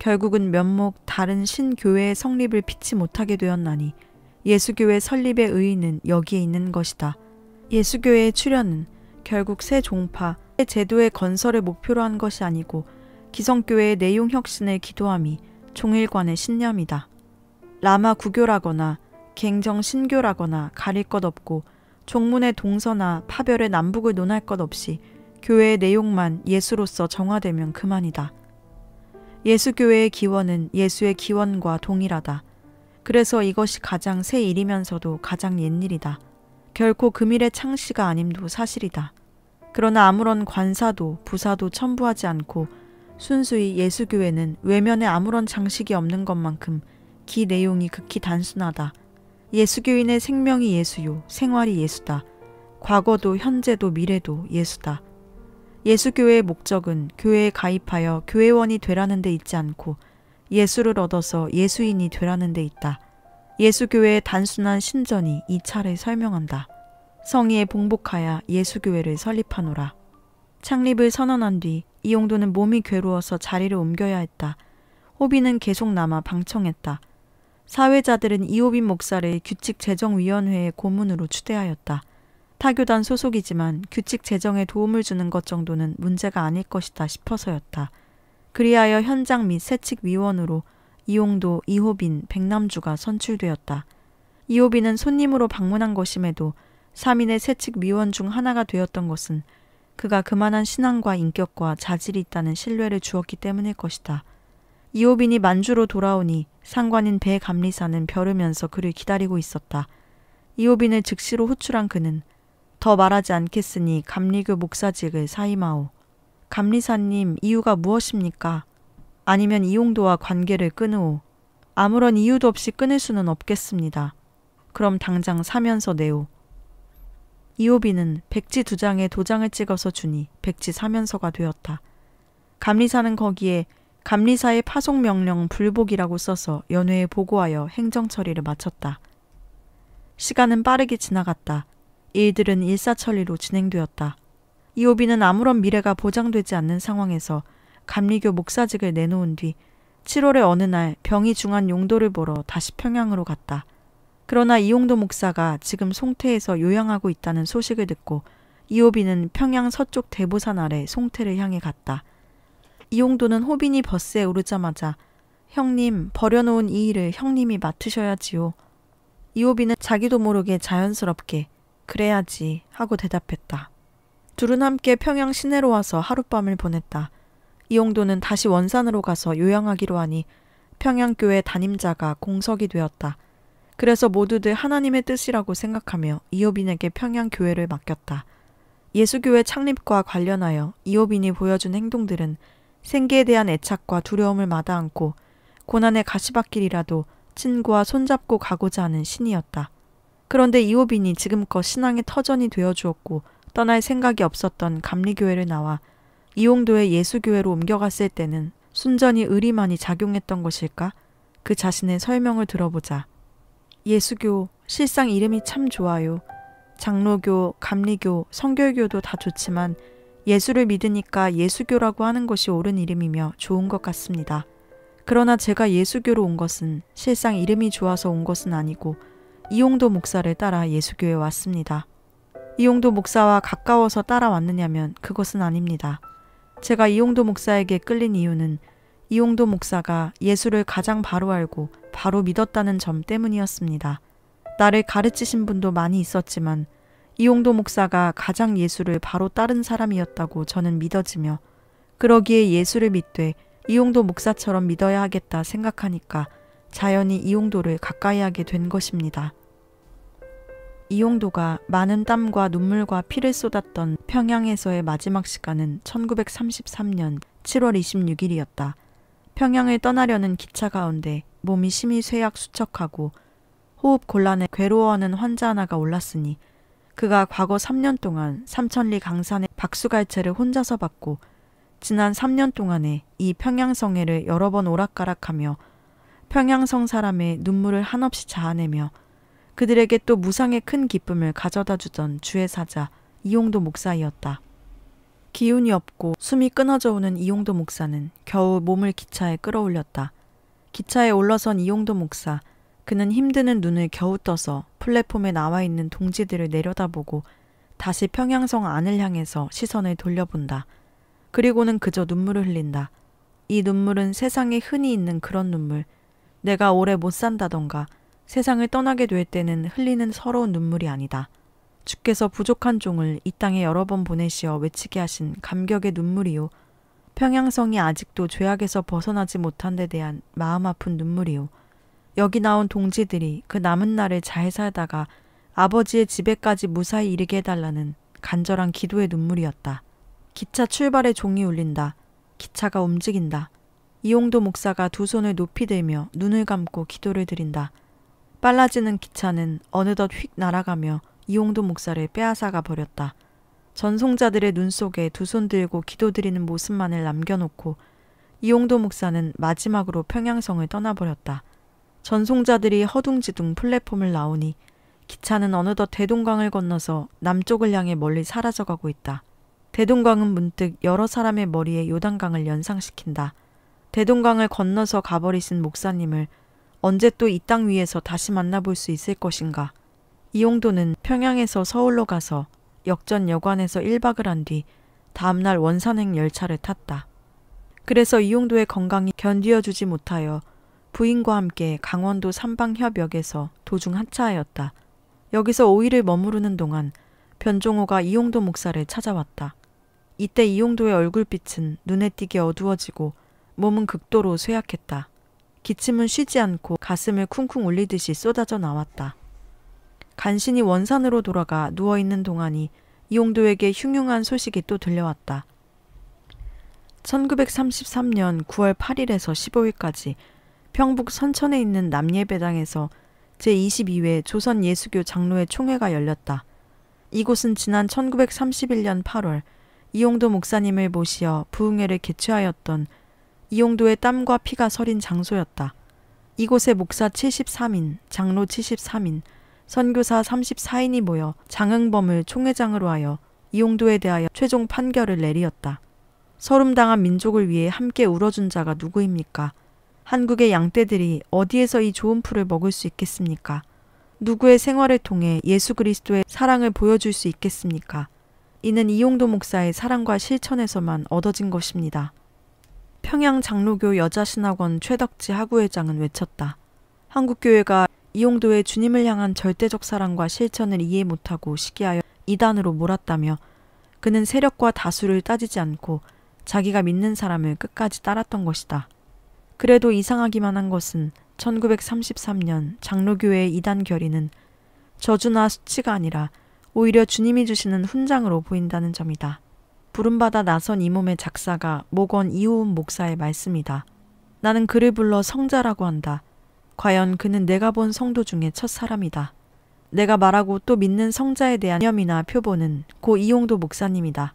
Speaker 1: 결국은 면목 다른 신교회의 성립을 피치 못하게 되었나니 예수교회 설립의 의의는 여기에 있는 것이다. 예수교회의 출현은 결국 새 종파, 의 제도의 건설을 목표로 한 것이 아니고 기성교회의 내용 혁신을 기도함이 종일관의 신념이다. 라마 구교라거나 갱정 신교라거나 가릴 것 없고 종문의 동서나 파별의 남북을 논할 것 없이 교회의 내용만 예수로서 정화되면 그만이다. 예수교회의 기원은 예수의 기원과 동일하다. 그래서 이것이 가장 새 일이면서도 가장 옛일이다. 결코 금일의 그 창시가 아님도 사실이다. 그러나 아무런 관사도 부사도 첨부하지 않고 순수히 예수교회는 외면에 아무런 장식이 없는 것만큼 기 내용이 극히 단순하다. 예수교인의 생명이 예수요, 생활이 예수다. 과거도 현재도 미래도 예수다. 예수교회의 목적은 교회에 가입하여 교회원이 되라는 데 있지 않고 예수를 얻어서 예수인이 되라는 데 있다. 예수교회의 단순한 신전이 이차례 설명한다. 성의에 봉복하여 예수교회를 설립하노라. 창립을 선언한 뒤 이용도는 몸이 괴로워서 자리를 옮겨야 했다. 호비는 계속 남아 방청했다. 사회자들은 이호빈 목사를 규칙재정위원회의 고문으로 추대하였다. 타교단 소속이지만 규칙 제정에 도움을 주는 것 정도는 문제가 아닐 것이다 싶어서였다. 그리하여 현장 및 세칙위원으로 이용도, 이호빈, 백남주가 선출되었다. 이호빈은 손님으로 방문한 것임에도 3인의 세칙위원 중 하나가 되었던 것은 그가 그만한 신앙과 인격과 자질이 있다는 신뢰를 주었기 때문일 것이다. 이호빈이 만주로 돌아오니 상관인 배 감리사는 벼르면서 그를 기다리고 있었다. 이호빈을 즉시로 호출한 그는 더 말하지 않겠으니 감리교 목사직을 사임하오. 감리사님 이유가 무엇입니까? 아니면 이용도와 관계를 끊으오. 아무런 이유도 없이 끊을 수는 없겠습니다. 그럼 당장 사면서 내오. 이오비는 백지 두 장에 도장을 찍어서 주니 백지 사면서가 되었다. 감리사는 거기에 감리사의 파송 명령 불복이라고 써서 연회에 보고하여 행정 처리를 마쳤다. 시간은 빠르게 지나갔다. 일들은 일사천리로 진행되었다. 이오비는 아무런 미래가 보장되지 않는 상황에서 감리교 목사직을 내놓은 뒤 7월의 어느 날 병이 중한 용도를 보러 다시 평양으로 갔다. 그러나 이용도 목사가 지금 송태에서 요양하고 있다는 소식을 듣고 이오비는 평양 서쪽 대보산 아래 송태를 향해 갔다. 이용도는 호빈이 버스에 오르자마자 형님 버려놓은 이 일을 형님이 맡으셔야지요. 이오비는 자기도 모르게 자연스럽게 그래야지 하고 대답했다. 둘은 함께 평양 시내로 와서 하룻밤을 보냈다. 이용도는 다시 원산으로 가서 요양하기로 하니 평양교회 담임자가 공석이 되었다. 그래서 모두들 하나님의 뜻이라고 생각하며 이호빈에게 평양교회를 맡겼다. 예수교회 창립과 관련하여 이호빈이 보여준 행동들은 생계에 대한 애착과 두려움을 마다않고 고난의 가시밭길이라도 친구와 손잡고 가고자 하는 신이었다. 그런데 이호빈이 지금껏 신앙의 터전이 되어 주었고 떠날 생각이 없었던 감리교회를 나와 이홍도의 예수교회로 옮겨갔을 때는 순전히 의리만이 작용했던 것일까? 그 자신의 설명을 들어보자. 예수교, 실상 이름이 참 좋아요. 장로교, 감리교, 성결교도 다 좋지만 예수를 믿으니까 예수교라고 하는 것이 옳은 이름이며 좋은 것 같습니다. 그러나 제가 예수교로 온 것은 실상 이름이 좋아서 온 것은 아니고 이용도 목사를 따라 예수교에 왔습니다. 이용도 목사와 가까워서 따라왔느냐면 그것은 아닙니다. 제가 이용도 목사에게 끌린 이유는 이용도 목사가 예수를 가장 바로 알고 바로 믿었다는 점 때문이었습니다. 나를 가르치신 분도 많이 있었지만 이용도 목사가 가장 예수를 바로 따른 사람이었다고 저는 믿어지며 그러기에 예수를 믿되 이용도 목사처럼 믿어야 하겠다 생각하니까 자연히 이용도를 가까이 하게 된 것입니다. 이용도가 많은 땀과 눈물과 피를 쏟았던 평양에서의 마지막 시간은 1933년 7월 26일이었다. 평양을 떠나려는 기차 가운데 몸이 심히 쇠약 수척하고 호흡 곤란에 괴로워하는 환자 하나가 올랐으니 그가 과거 3년 동안 삼천리 강산의 박수갈채를 혼자서 받고 지난 3년 동안에 이 평양성해를 여러 번 오락가락하며 평양성 사람의 눈물을 한없이 자아내며 그들에게 또 무상의 큰 기쁨을 가져다 주던 주의 사자 이용도 목사이었다. 기운이 없고 숨이 끊어져 오는 이용도 목사는 겨우 몸을 기차에 끌어올렸다. 기차에 올라선 이용도 목사. 그는 힘드는 눈을 겨우 떠서 플랫폼에 나와 있는 동지들을 내려다보고 다시 평양성 안을 향해서 시선을 돌려본다. 그리고는 그저 눈물을 흘린다. 이 눈물은 세상에 흔히 있는 그런 눈물. 내가 오래 못 산다던가 세상을 떠나게 될 때는 흘리는 서러운 눈물이 아니다. 주께서 부족한 종을 이 땅에 여러 번 보내시어 외치게 하신 감격의 눈물이요. 평양성이 아직도 죄악에서 벗어나지 못한 데 대한 마음 아픈 눈물이요. 여기 나온 동지들이 그 남은 날을 잘 살다가 아버지의 집에까지 무사히 이르게 해달라는 간절한 기도의 눈물이었다. 기차 출발에 종이 울린다. 기차가 움직인다. 이용도 목사가 두 손을 높이 들며 눈을 감고 기도를 드린다. 빨라지는 기차는 어느덧 휙 날아가며 이홍도 목사를 빼앗아가 버렸다. 전송자들의 눈 속에 두 손 들고 기도드리는 모습만을 남겨놓고 이홍도 목사는 마지막으로 평양성을 떠나버렸다. 전송자들이 허둥지둥 플랫폼을 나오니 기차는 어느덧 대동강을 건너서 남쪽을 향해 멀리 사라져가고 있다. 대동강은 문득 여러 사람의 머리에 요단강을 연상시킨다. 대동강을 건너서 가버리신 목사님을 언제 또 이 땅 위에서 다시 만나볼 수 있을 것인가. 이용도는 평양에서 서울로 가서 역전 여관에서 1박을 한 뒤 다음날 원산행 열차를 탔다. 그래서 이용도의 건강이 견디어주지 못하여 부인과 함께 강원도 삼방협역에서 도중 하차하였다. 여기서 5일을 머무르는 동안 변종호가 이용도 목사를 찾아왔다. 이때 이용도의 얼굴빛은 눈에 띄게 어두워지고 몸은 극도로 쇠약했다. 기침은 쉬지 않고 가슴을 쿵쿵 울리듯이 쏟아져 나왔다. 간신히 원산으로 돌아가 누워있는 동안이 이용도에게 흉흉한 소식이 또 들려왔다. 1933년 9월 8일에서 15일까지 평북 선천에 있는 남예배당에서 제22회 조선예수교 장로회 총회가 열렸다. 이곳은 지난 1931년 8월 이용도 목사님을 모시어 부흥회를 개최하였던 이용도의 땀과 피가 서린 장소였다. 이곳에 목사 73인, 장로 73인, 선교사 34인이 모여 장흥범을 총회장으로 하여 이용도에 대하여 최종 판결을 내리었다. 서름당한 민족을 위해 함께 울어준 자가 누구입니까? 한국의 양떼들이 어디에서 이 좋은 풀을 먹을 수 있겠습니까? 누구의 생활을 통해 예수 그리스도의 사랑을 보여줄 수 있겠습니까? 이는 이용도 목사의 사랑과 실천에서만 얻어진 것입니다. 평양 장로교 여자신학원 최덕지 하구회장은 외쳤다. 한국교회가 이용도의 주님을 향한 절대적 사랑과 실천을 이해 못하고 시기하여 이단으로 몰았다며 그는 세력과 다수를 따지지 않고 자기가 믿는 사람을 끝까지 따랐던 것이다. 그래도 이상하기만 한 것은 1933년 장로교회의 이단 결의는 저주나 수치가 아니라 오히려 주님이 주시는 훈장으로 보인다는 점이다. 부른받아 나선 이 몸의 작사가 목원 이호은 목사의 말씀이다. 나는 그를 불러 성자라고 한다. 과연 그는 내가 본 성도 중에 첫 사람이다. 내가 말하고 또 믿는 성자에 대한 념이나 표본은 고 이용도 목사님이다.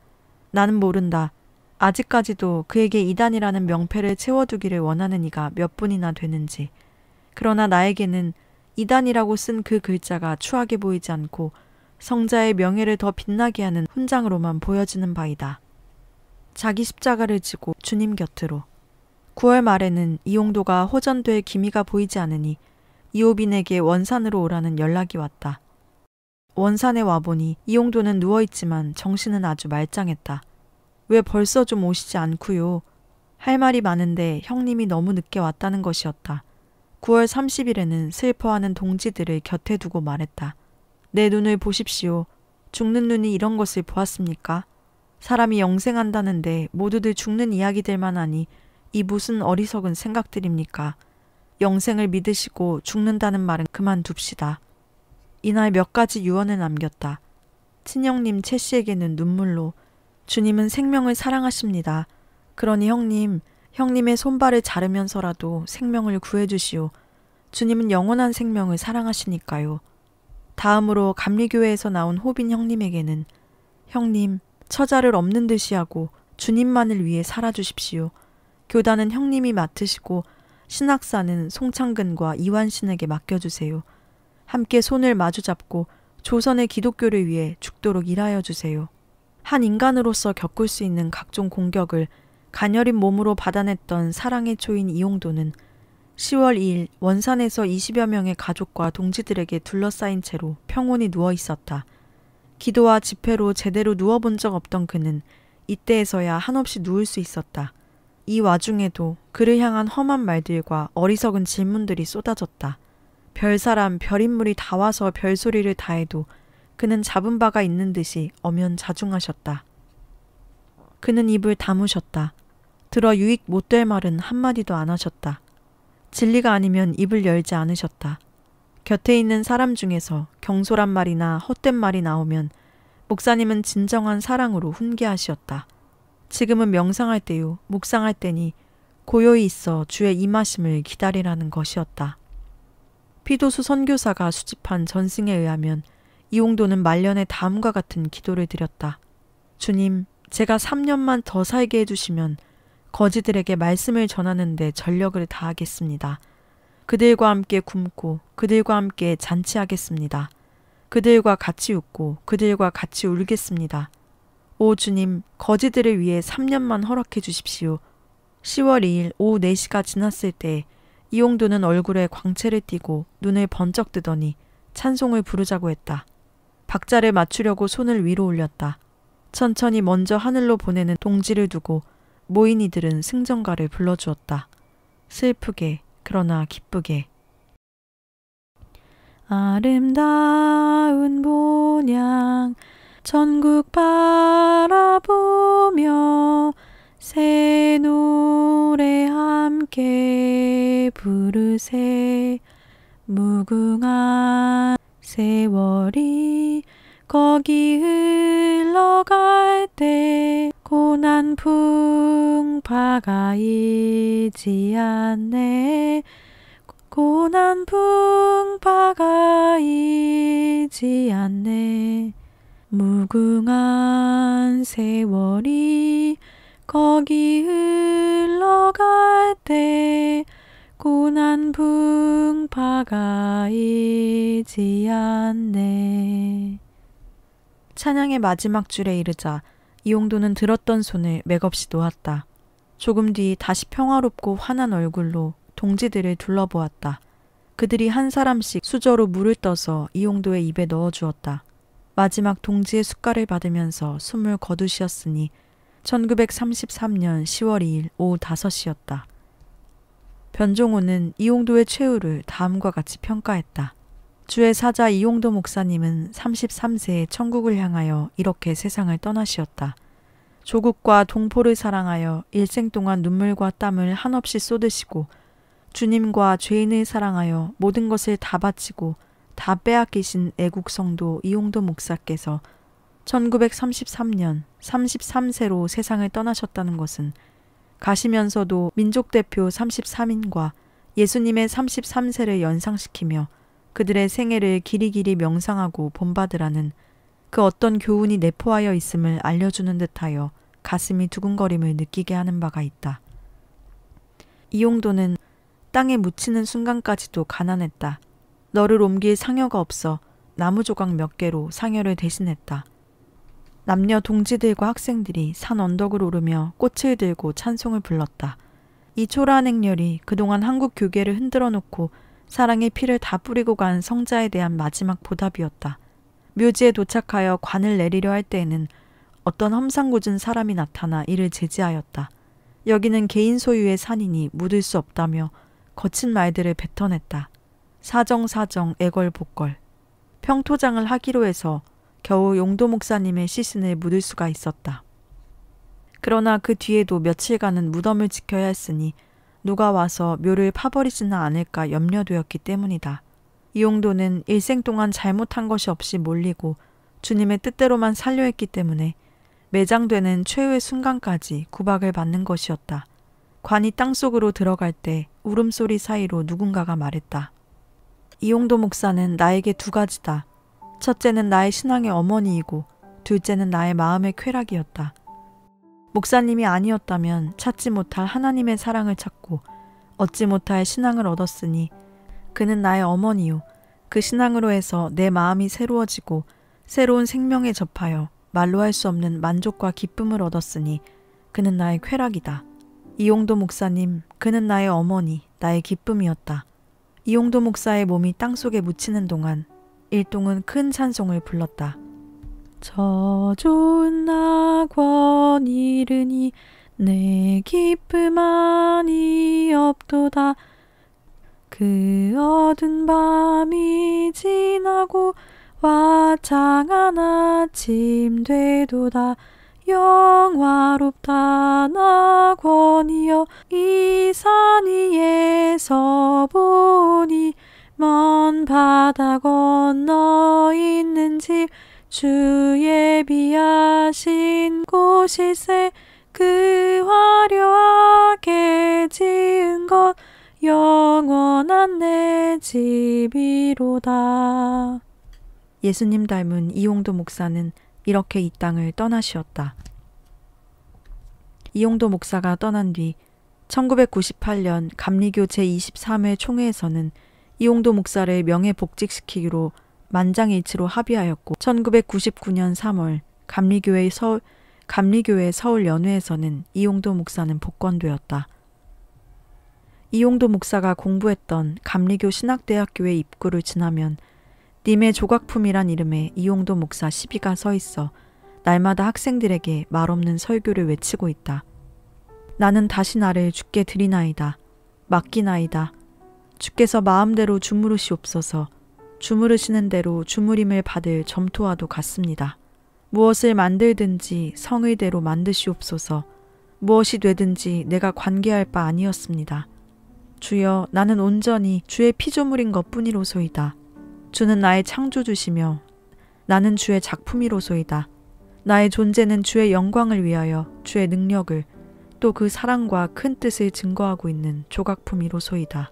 Speaker 1: 나는 모른다. 아직까지도 그에게 이단이라는 명패를 채워두기를 원하는 이가 몇 분이나 되는지. 그러나 나에게는 이단이라고 쓴 그 글자가 추하게 보이지 않고 성자의 명예를 더 빛나게 하는 훈장으로만 보여지는 바이다. 자기 십자가를 지고 주님 곁으로 9월 말에는 이용도가 호전될 기미가 보이지 않으니 이호빈에게 원산으로 오라는 연락이 왔다. 원산에 와보니 이용도는 누워있지만 정신은 아주 말짱했다. 왜 벌써 좀 오시지 않구요할 말이 많은데 형님이 너무 늦게 왔다는 것이었다. 9월 30일에는 슬퍼하는 동지들을 곁에 두고 말했다. 내 눈을 보십시오. 죽는 눈이 이런 것을 보았습니까? 사람이 영생한다는데 모두들 죽는 이야기들만 하니 이 무슨 어리석은 생각들입니까? 영생을 믿으시고 죽는다는 말은 그만둡시다. 이날 몇 가지 유언을 남겼다. 친형님 채 씨에게는 눈물로 주님은 생명을 사랑하십니다. 그러니 형님, 형님의 손발을 자르면서라도 생명을 구해주시오. 주님은 영원한 생명을 사랑하시니까요. 다음으로 감리교회에서 나온 호빈 형님에게는 형님, 처자를 없는 듯이 하고 주님만을 위해 살아주십시오. 교단은 형님이 맡으시고 신학사는 송창근과 이완신에게 맡겨주세요. 함께 손을 마주잡고 조선의 기독교를 위해 죽도록 일하여 주세요. 한 인간으로서 겪을 수 있는 각종 공격을 가녀린 몸으로 받아냈던 사랑의 초인 이용도는 10월 2일 원산에서 20여 명의 가족과 동지들에게 둘러싸인 채로 평온히 누워 있었다. 기도와 집회로 제대로 누워본 적 없던 그는 이때에서야 한없이 누울 수 있었다. 이 와중에도 그를 향한 험한 말들과 어리석은 질문들이 쏟아졌다. 별 사람, 별 인물이 다 와서 별 소리를 다 해도 그는 잡은 바가 있는 듯이 엄연 자중하셨다. 그는 입을 다무셨다. 들어 유익 못될 말은 한마디도 안 하셨다. 진리가 아니면 입을 열지 않으셨다. 곁에 있는 사람 중에서 경솔한 말이나 헛된 말이 나오면 목사님은 진정한 사랑으로 훈계하시었다. 지금은 명상할 때요, 묵상할 때니 고요히 있어 주의 임하심을 기다리라는 것이었다. 피도수 선교사가 수집한 전승에 의하면 이홍도는 말년에 다음과 같은 기도를 드렸다. 주님, 제가 3년만 더 살게 해주시면 거지들에게 말씀을 전하는데 전력을 다하겠습니다. 그들과 함께 굶고 그들과 함께 잔치하겠습니다. 그들과 같이 웃고 그들과 같이 울겠습니다. 오 주님, 거지들을 위해 3년만 허락해 주십시오. 10월 2일 오후 4시가 지났을 때 이용도는 얼굴에 광채를 띠고 눈을 번쩍 뜨더니 찬송을 부르자고 했다. 박자를 맞추려고 손을 위로 올렸다. 천천히 먼저 하늘로 보내는 동지를 두고 모인 이들은 승전가를 불러주었다. 슬프게 그러나 기쁘게
Speaker 2: 아름다운 본향 전국 바라보며 새 노래 함께 부르세 무궁한 세월이 거기 흘러갈 때 고난 풍파가 이지 않네 고난 풍파가 이지 않네 무궁한 세월이 거기 흘러갈 때 고난 풍파가
Speaker 1: 이지 않네 찬양의 마지막 줄에 이르자 이용도는 들었던 손을 맥없이 놓았다. 조금 뒤 다시 평화롭고 환한 얼굴로 동지들을 둘러보았다. 그들이 한 사람씩 수저로 물을 떠서 이용도의 입에 넣어주었다. 마지막 동지의 숟가을 받으면서 숨을 거두시었으니 1933년 10월 2일 오후 5시였다. 변종호는 이용도의 최후를 다음과 같이 평가했다. 주의 사자 이용도 목사님은 33세에 천국을 향하여 이렇게 세상을 떠나시었다. 조국과 동포를 사랑하여 일생 동안 눈물과 땀을 한없이 쏟으시고 주님과 죄인을 사랑하여 모든 것을 다 바치고 다 빼앗기신 애국성도 이용도 목사께서 1933년 33세로 세상을 떠나셨다는 것은 가시면서도 민족대표 33인과 예수님의 33세를 연상시키며 그들의 생애를 길이길이 명상하고 본받으라는 그 어떤 교훈이 내포하여 있음을 알려주는 듯하여 가슴이 두근거림을 느끼게 하는 바가 있다. 이용도는 땅에 묻히는 순간까지도 가난했다. 너를 옮길 상여가 없어 나무 조각 몇 개로 상여를 대신했다. 남녀 동지들과 학생들이 산 언덕을 오르며 꽃을 들고 찬송을 불렀다. 이 초라한 행렬이 그동안 한국 교계를 흔들어 놓고 사랑의 피를 다 뿌리고 간 성자에 대한 마지막 보답이었다. 묘지에 도착하여 관을 내리려 할 때에는 어떤 험상궂은 사람이 나타나 이를 제지하였다. 여기는 개인 소유의 산이니 묻을 수 없다며 거친 말들을 뱉어냈다. 사정사정 애걸복걸. 평토장을 하기로 해서 겨우 용도 목사님의 시신을 묻을 수가 있었다. 그러나 그 뒤에도 며칠간은 무덤을 지켜야 했으니 누가 와서 묘를 파버리지는 않을까 염려되었기 때문이다. 이용도는 일생 동안 잘못한 것이 없이 몰리고 주님의 뜻대로만 살려 했기 때문에 매장되는 최후의 순간까지 구박을 받는 것이었다. 관이 땅속으로 들어갈 때 울음소리 사이로 누군가가 말했다. 이용도 목사는 나에게 두 가지다. 첫째는 나의 신앙의 어머니이고 둘째는 나의 마음의 쾌락이었다. 목사님이 아니었다면 찾지 못할 하나님의 사랑을 찾고 얻지 못할 신앙을 얻었으니 그는 나의 어머니요. 그 신앙으로 해서 내 마음이 새로워지고 새로운 생명에 접하여 말로 할 수 없는 만족과 기쁨을 얻었으니 그는 나의 쾌락이다. 이용도 목사님, 그는 나의 어머니, 나의 기쁨이었다. 이용도 목사의 몸이 땅속에 묻히는 동안 일동은 큰 찬송을 불렀다.
Speaker 2: 저 좋은 낙원 이르니 내 기쁨 아이 없도다 그 어두운 밤이 지나고 와창한 아침 되도다 영화롭다 낙원이여 이 산 위에서 보니 먼 바다 건너 있는 집 주의 비하신 곳이세그 화려하게 지은 것 영원한 내
Speaker 1: 집이로다. 예수님 닮은 이용도 목사는 이렇게 이 땅을 떠나시었다. 이용도 목사가 떠난 뒤 1998년 감리교 제23회 총회에서는 이용도 목사를 명예복직시키기로 만장일치로 합의하였고 1999년 3월 감리교회 서울 감리교회 서울 연회에서는 이용도 목사는 복권되었다. 이용도 목사가 공부했던 감리교 신학대학교의 입구를 지나면 님의 조각품이란 이름의 이용도 목사 시비가 서 있어 날마다 학생들에게 말없는 설교를 외치고 있다. 나는 다시 나를 죽게 드리나이다. 맡기나이다. 주께서 마음대로 주무르시옵소서. 주무르시는 대로 주무림을 받을 점토와도 같습니다. 무엇을 만들든지 성의대로 만드시옵소서 무엇이 되든지 내가 관계할 바 아니었습니다. 주여 나는 온전히 주의 피조물인 것 뿐이로소이다. 주는 나의 창조주시며 나는 주의 작품이로소이다. 나의 존재는 주의 영광을 위하여 주의 능력을 또 그 사랑과 큰 뜻을 증거하고 있는 조각품이로소이다.